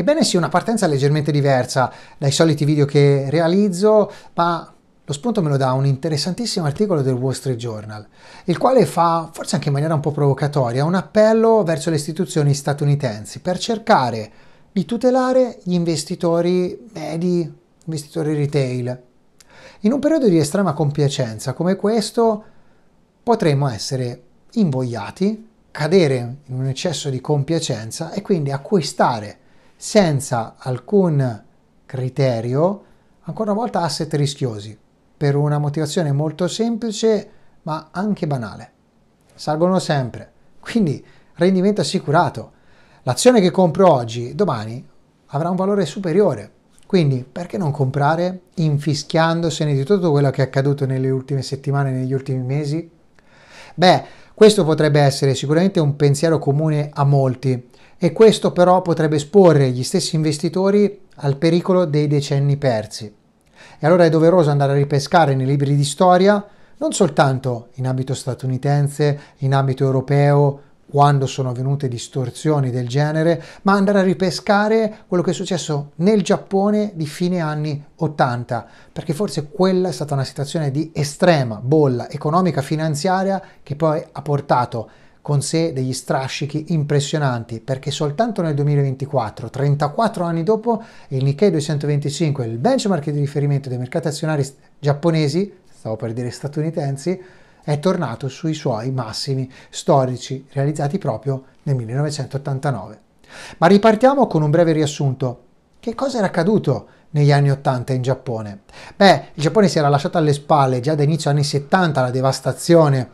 Ebbene sì, una partenza leggermente diversa dai soliti video che realizzo, ma lo spunto me lo dà un interessantissimo articolo del Wall Street Journal, il quale fa, forse anche in maniera un po' provocatoria, un appello verso le istituzioni statunitensi per cercare di tutelare gli investitori medi, investitori retail. In un periodo di estrema compiacenza come questo potremmo essere invogliati, cadere in un eccesso di compiacenza e quindi acquistare senza alcun criterio, ancora una volta asset rischiosi, per una motivazione molto semplice ma anche banale. Salgono sempre, quindi rendimento assicurato. L'azione che compro oggi, domani, avrà un valore superiore. Quindi perché non comprare infischiandosene di tutto quello che è accaduto nelle ultime settimane, negli ultimi mesi? Beh, questo potrebbe essere sicuramente un pensiero comune a molti, e questo però potrebbe esporre gli stessi investitori al pericolo dei decenni persi. E allora è doveroso andare a ripescare nei libri di storia, non soltanto in ambito statunitense, in ambito europeo, quando sono avvenute distorsioni del genere, ma andare a ripescare quello che è successo nel Giappone di fine anni 80, perché forse quella è stata una situazione di estrema bolla economica finanziaria che poi ha portato con sé degli strascichi impressionanti perché soltanto nel 2024, 34 anni dopo, il Nikkei 225, il benchmark di riferimento dei mercati azionari giapponesi, stavo per dire statunitensi, è tornato sui suoi massimi storici realizzati proprio nel 1989. Ma ripartiamo con un breve riassunto. Che cosa era accaduto negli anni 80 in Giappone? Beh, il Giappone si era lasciato alle spalle già da inizio anni 70 la devastazione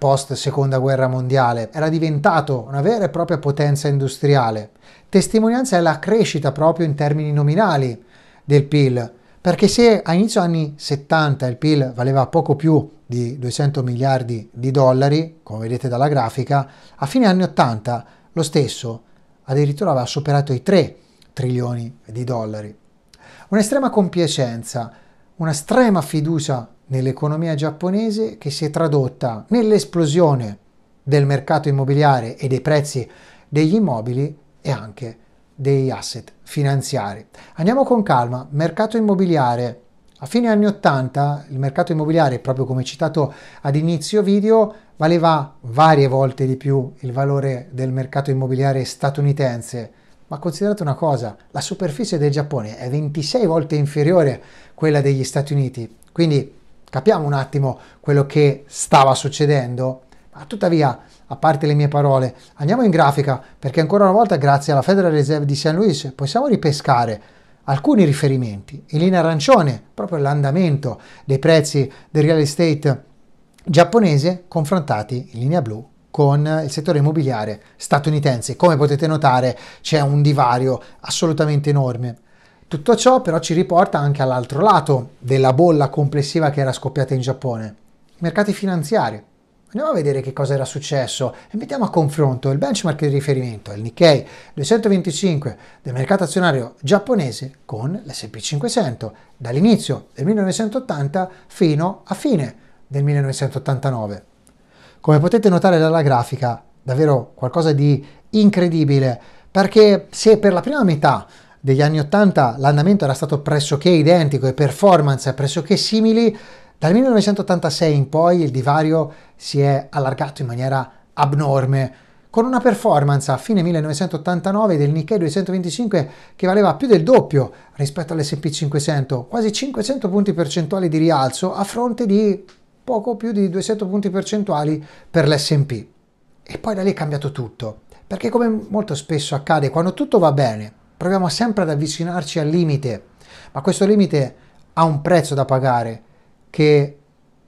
post seconda guerra mondiale, era diventato una vera e propria potenza industriale. Testimonianza è la crescita proprio in termini nominali del PIL, perché se a inizio anni 70 il PIL valeva poco più di 200 miliardi di dollari, come vedete dalla grafica, a fine anni 80 lo stesso addirittura aveva superato i 3 trilioni di dollari. Un'estrema compiacenza, una strema fiducia nell'economia giapponese che si è tradotta nell'esplosione del mercato immobiliare e dei prezzi degli immobili e anche degli asset finanziari. Andiamo con calma, mercato immobiliare. A fine anni 80 il mercato immobiliare, proprio come citato ad inizio video, valeva varie volte di più il valore del mercato immobiliare statunitense. Ma considerate una cosa, la superficie del Giappone è 26 volte inferiore a quella degli Stati Uniti. Quindi Capiamo un attimo quello che stava succedendo. Ma tuttavia, a parte le mie parole, andiamo in grafica perché ancora una volta, grazie alla Federal Reserve di St. Louis, possiamo ripescare alcuni riferimenti. In linea arancione, proprio l'andamento dei prezzi del real estate giapponese confrontati in linea blu con il settore immobiliare statunitense. Come potete notare c'è un divario assolutamente enorme. Tutto ciò però ci riporta anche all'altro lato della bolla complessiva che era scoppiata in Giappone, i mercati finanziari. Andiamo a vedere che cosa era successo e mettiamo a confronto il benchmark di riferimento, il Nikkei 225 del mercato azionario giapponese con l'SP 500 dall'inizio del 1980 fino a fine del 1989. Come potete notare dalla grafica, davvero qualcosa di incredibile, perché se per la prima metà degli anni 80 l'andamento era stato pressoché identico e performance pressoché simili, dal 1986 in poi il divario si è allargato in maniera abnorme, con una performance a fine 1989 del Nikkei 225 che valeva più del doppio rispetto all'SP 500, quasi 500 punti percentuali di rialzo a fronte di poco più di 200 punti percentuali per l'SP. E poi da lì è cambiato tutto, perché come molto spesso accade, quando tutto va bene, proviamo sempre ad avvicinarci al limite, ma questo limite ha un prezzo da pagare che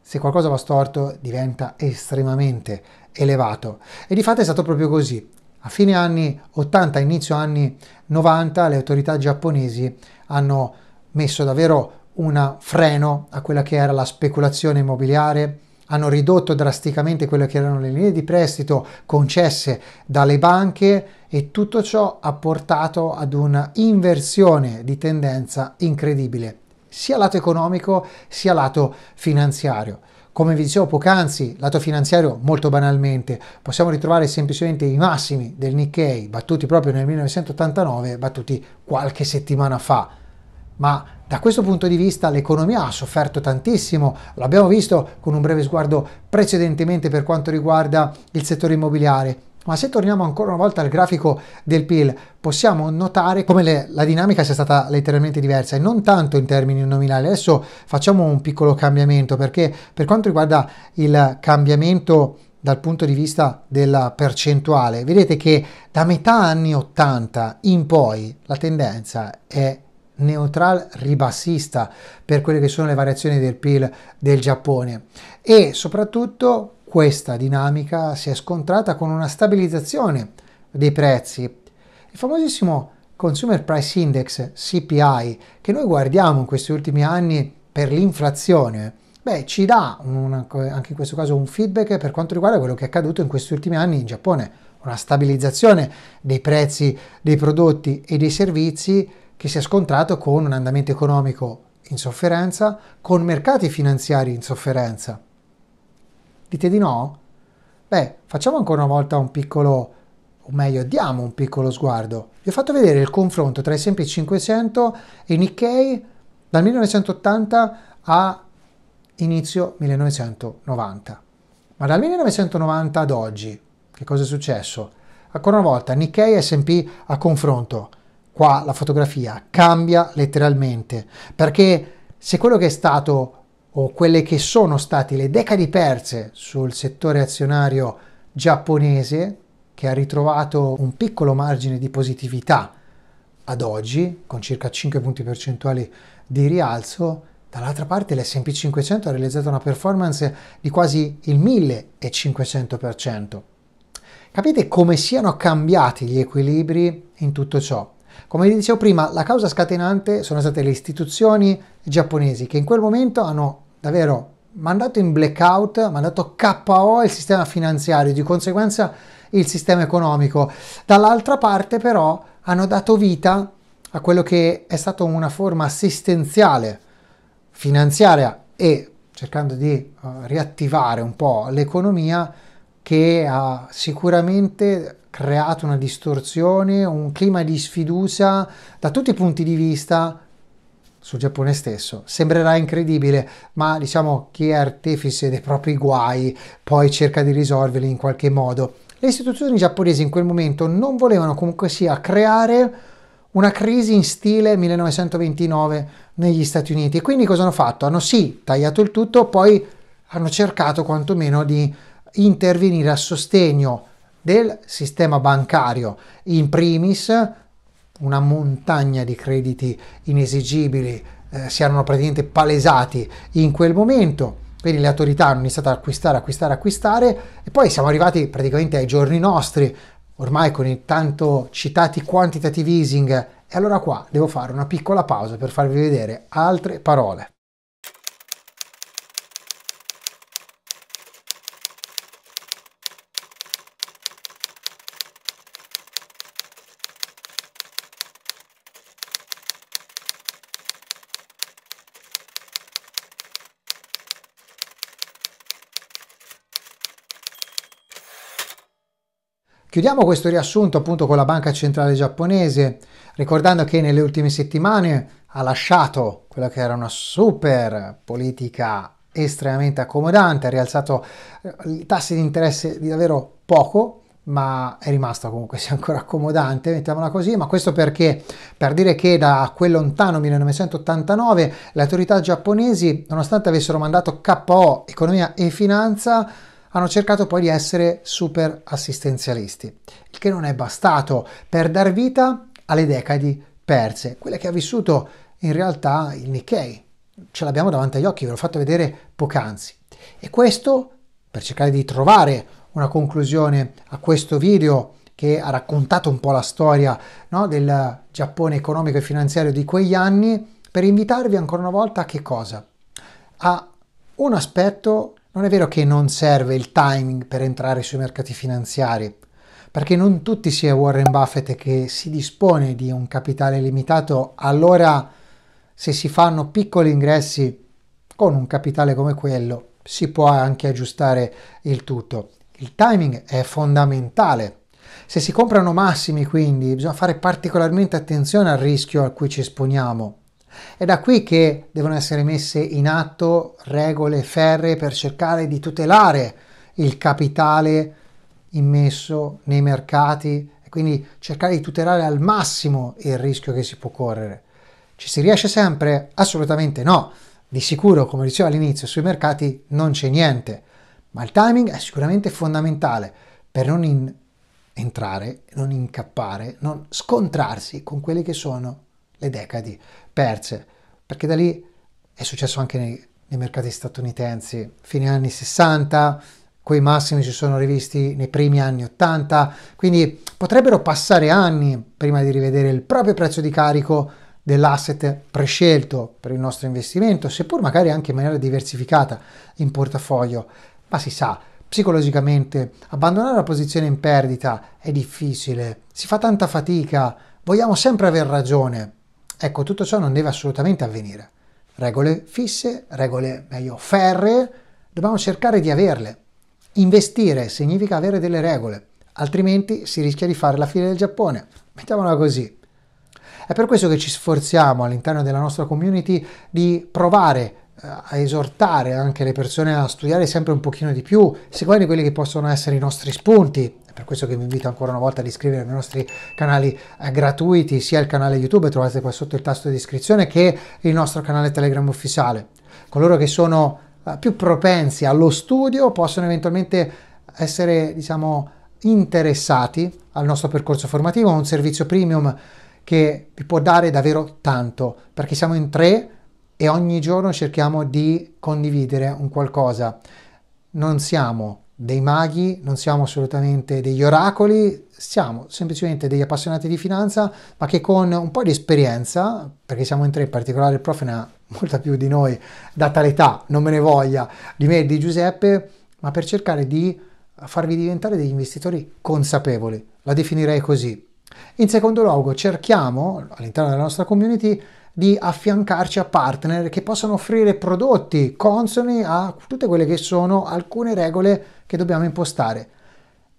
se qualcosa va storto diventa estremamente elevato. E di fatto è stato proprio così. A fine anni 80, inizio anni 90, le autorità giapponesi hanno messo davvero un freno a quella che era la speculazione immobiliare, hanno ridotto drasticamente quelle che erano le linee di prestito concesse dalle banche e tutto ciò ha portato ad una inversione di tendenza incredibile, sia lato economico sia lato finanziario. Come vi dicevo poc'anzi, lato finanziario molto banalmente, possiamo ritrovare semplicemente i massimi del Nikkei battuti proprio nel 1989, battuti qualche settimana fa ma da questo punto di vista l'economia ha sofferto tantissimo, l'abbiamo visto con un breve sguardo precedentemente per quanto riguarda il settore immobiliare. Ma se torniamo ancora una volta al grafico del PIL, possiamo notare come le, la dinamica sia stata letteralmente diversa e non tanto in termini nominali. Adesso facciamo un piccolo cambiamento perché per quanto riguarda il cambiamento dal punto di vista della percentuale, vedete che da metà anni 80 in poi la tendenza è neutral ribassista per quelle che sono le variazioni del PIL del Giappone e soprattutto questa dinamica si è scontrata con una stabilizzazione dei prezzi. Il famosissimo Consumer Price Index CPI che noi guardiamo in questi ultimi anni per l'inflazione, beh, ci dà un, anche in questo caso un feedback per quanto riguarda quello che è accaduto in questi ultimi anni in Giappone, una stabilizzazione dei prezzi dei prodotti e dei servizi che si è scontrato con un andamento economico in sofferenza, con mercati finanziari in sofferenza. Dite di no? Beh, facciamo ancora una volta un piccolo o meglio diamo un piccolo sguardo. Vi ho fatto vedere il confronto tra S&P 500 e Nikkei dal 1980 a inizio 1990. Ma dal 1990 ad oggi, che cosa è successo? Ancora una volta, Nikkei e S&P a confronto qua la fotografia cambia letteralmente perché se quello che è stato o quelle che sono state le decadi perse sul settore azionario giapponese che ha ritrovato un piccolo margine di positività ad oggi con circa 5 punti percentuali di rialzo dall'altra parte l'S&P 500 ha realizzato una performance di quasi il 1500% capite come siano cambiati gli equilibri in tutto ciò come vi dicevo prima, la causa scatenante sono state le istituzioni giapponesi che in quel momento hanno davvero mandato in blackout, mandato KO il sistema finanziario, di conseguenza il sistema economico. Dall'altra parte però hanno dato vita a quello che è stata una forma assistenziale, finanziaria e cercando di uh, riattivare un po' l'economia che ha sicuramente creato una distorsione, un clima di sfiducia da tutti i punti di vista sul Giappone stesso. Sembrerà incredibile, ma diciamo chi è artefice dei propri guai poi cerca di risolverli in qualche modo. Le istituzioni giapponesi in quel momento non volevano comunque sia creare una crisi in stile 1929 negli Stati Uniti quindi cosa hanno fatto? Hanno sì tagliato il tutto, poi hanno cercato quantomeno di intervenire a sostegno del sistema bancario, in primis una montagna di crediti inesigibili eh, si erano praticamente palesati in quel momento, quindi le autorità hanno iniziato ad acquistare, acquistare, acquistare e poi siamo arrivati praticamente ai giorni nostri, ormai con i tanto citati quantitative easing e allora qua devo fare una piccola pausa per farvi vedere altre parole. Chiudiamo questo riassunto appunto con la banca centrale giapponese, ricordando che nelle ultime settimane ha lasciato quella che era una super politica estremamente accomodante, ha rialzato eh, i tassi di interesse di davvero poco, ma è rimasta comunque sia ancora accomodante, mettiamola così, ma questo perché per dire che da quel lontano 1989 le autorità giapponesi, nonostante avessero mandato KO Economia e Finanza, hanno cercato poi di essere super assistenzialisti, il che non è bastato per dar vita alle decadi perse, quelle che ha vissuto in realtà il Nikkei. Ce l'abbiamo davanti agli occhi, ve l'ho fatto vedere poc'anzi. E questo, per cercare di trovare una conclusione a questo video che ha raccontato un po' la storia no, del Giappone economico e finanziario di quegli anni, per invitarvi ancora una volta a che cosa? A un aspetto non è vero che non serve il timing per entrare sui mercati finanziari, perché non tutti si è Warren Buffett che si dispone di un capitale limitato, allora se si fanno piccoli ingressi con un capitale come quello si può anche aggiustare il tutto. Il timing è fondamentale. Se si comprano massimi quindi bisogna fare particolarmente attenzione al rischio a cui ci esponiamo è da qui che devono essere messe in atto regole ferree per cercare di tutelare il capitale immesso nei mercati e quindi cercare di tutelare al massimo il rischio che si può correre. Ci si riesce sempre? Assolutamente no. Di sicuro, come dicevo all'inizio, sui mercati non c'è niente, ma il timing è sicuramente fondamentale per non entrare, non incappare, non scontrarsi con quelli che sono le decadi perse, perché da lì è successo anche nei, nei mercati statunitensi, fine anni 60, quei massimi si sono rivisti nei primi anni 80, quindi potrebbero passare anni prima di rivedere il proprio prezzo di carico dell'asset prescelto per il nostro investimento, seppur magari anche in maniera diversificata in portafoglio, ma si sa, psicologicamente abbandonare la posizione in perdita è difficile, si fa tanta fatica, vogliamo sempre aver ragione, Ecco, tutto ciò non deve assolutamente avvenire. Regole fisse, regole meglio ferree, dobbiamo cercare di averle. Investire significa avere delle regole, altrimenti si rischia di fare la fine del Giappone. Mettiamola così. È per questo che ci sforziamo all'interno della nostra community di provare a esortare anche le persone a studiare sempre un pochino di più, seguendo quelli che possono essere i nostri spunti. È per questo che vi invito ancora una volta ad iscrivervi ai nostri canali eh, gratuiti, sia il canale YouTube, trovate qua sotto il tasto di iscrizione, che il nostro canale Telegram ufficiale. Coloro che sono eh, più propensi allo studio possono eventualmente essere, diciamo, interessati al nostro percorso formativo, a un servizio premium che vi può dare davvero tanto, perché siamo in tre e ogni giorno cerchiamo di condividere un qualcosa. Non siamo dei maghi, non siamo assolutamente degli oracoli, siamo semplicemente degli appassionati di finanza, ma che con un po' di esperienza, perché siamo in tre, in particolare il prof ne ha molta più di noi, data l'età, non me ne voglia, di me e di Giuseppe, ma per cercare di farvi diventare degli investitori consapevoli, la definirei così. In secondo luogo cerchiamo, all'interno della nostra community, di affiancarci a partner che possano offrire prodotti consoni a tutte quelle che sono alcune regole che dobbiamo impostare.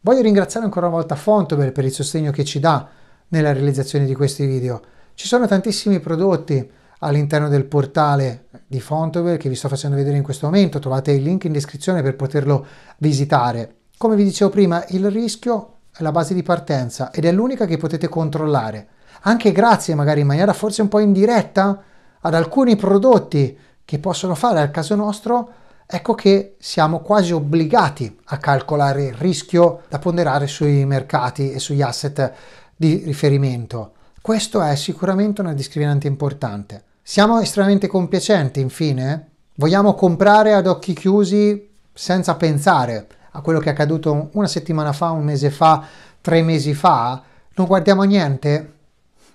Voglio ringraziare ancora una volta Fontobel per il sostegno che ci dà nella realizzazione di questi video. Ci sono tantissimi prodotti all'interno del portale di Fontobel che vi sto facendo vedere in questo momento, trovate il link in descrizione per poterlo visitare. Come vi dicevo prima, il rischio è la base di partenza ed è l'unica che potete controllare anche grazie magari in maniera forse un po' indiretta ad alcuni prodotti che possono fare al caso nostro, ecco che siamo quasi obbligati a calcolare il rischio da ponderare sui mercati e sugli asset di riferimento. Questo è sicuramente una discriminante importante. Siamo estremamente compiacenti, infine? Vogliamo comprare ad occhi chiusi senza pensare a quello che è accaduto una settimana fa, un mese fa, tre mesi fa? Non guardiamo niente?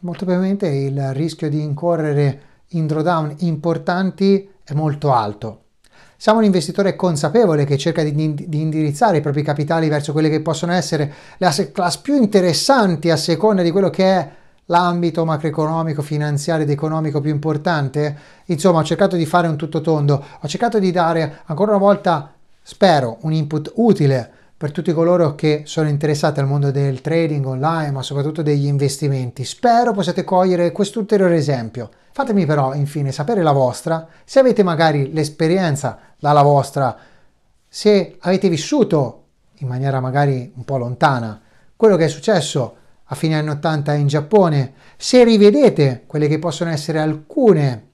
molto probabilmente il rischio di incorrere in drawdown importanti è molto alto. Siamo un investitore consapevole che cerca di, di, indirizzare i propri capitali verso quelle che possono essere le asset class più interessanti a seconda di quello che è l'ambito macroeconomico, finanziario ed economico più importante. Insomma, ho cercato di fare un tutto tondo, ho cercato di dare ancora una volta, spero, un input utile per tutti coloro che sono interessati al mondo del trading online, ma soprattutto degli investimenti. Spero possiate cogliere quest'ulteriore esempio. Fatemi però infine sapere la vostra, se avete magari l'esperienza dalla vostra, se avete vissuto in maniera magari un po' lontana quello che è successo a fine anni 80 in Giappone, se rivedete quelle che possono essere alcune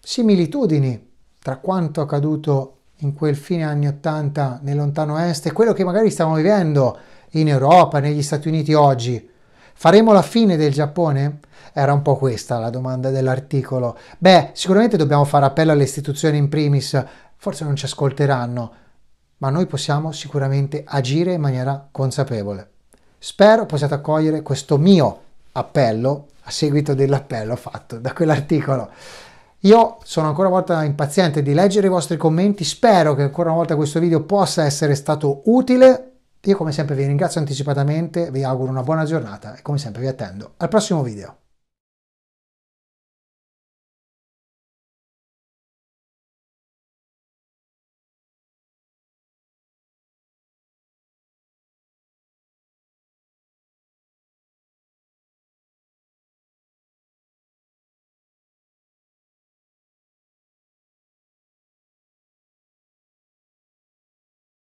similitudini tra quanto accaduto in quel fine anni 80 nel lontano est è quello che magari stiamo vivendo in Europa, negli Stati Uniti oggi. Faremo la fine del Giappone? Era un po' questa la domanda dell'articolo. Beh, sicuramente dobbiamo fare appello alle istituzioni in primis, forse non ci ascolteranno, ma noi possiamo sicuramente agire in maniera consapevole. Spero possiate accogliere questo mio appello a seguito dell'appello fatto da quell'articolo. Io sono ancora una volta impaziente di leggere i vostri commenti, spero che ancora una volta questo video possa essere stato utile. Io come sempre vi ringrazio anticipatamente, vi auguro una buona giornata e come sempre vi attendo al prossimo video.